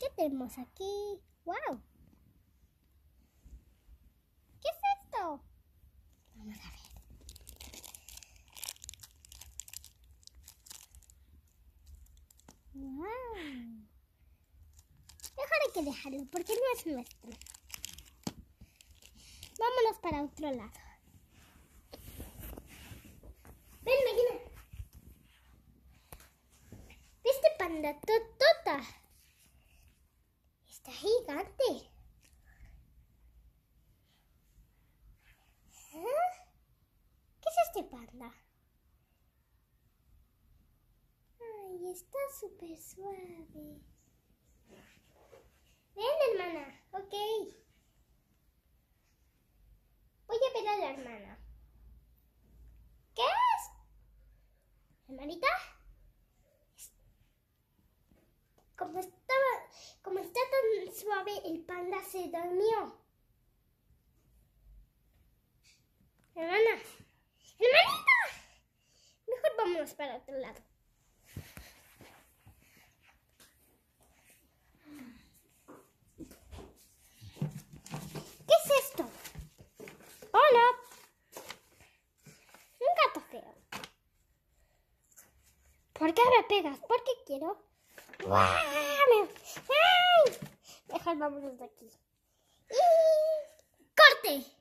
¿Qué tenemos aquí? ¡Wow! ¿Qué es esto? Vamos a ver. ¡Wow! Mejor hay que dejarlo porque no es nuestro. Vámonos para otro lado. Ven, Medina. ¿Viste panda totota? ¿Eh? ¿Qué es este panda? Ay, está súper suave. Ven, hermana. Ok. Voy a ver a la hermana. ¿Qué es? ¿Hermanita? ¿Cómo estaba suave el panda se durmió. Hermana, hermanita, mejor vámonos para otro lado. ¿Qué es esto? Hola. Un gato feo. ¿Por qué me pegas? ¿Por qué quiero. ¡Ah! ¡Ay! Mejor vámonos de aquí. Y... ¡Corte!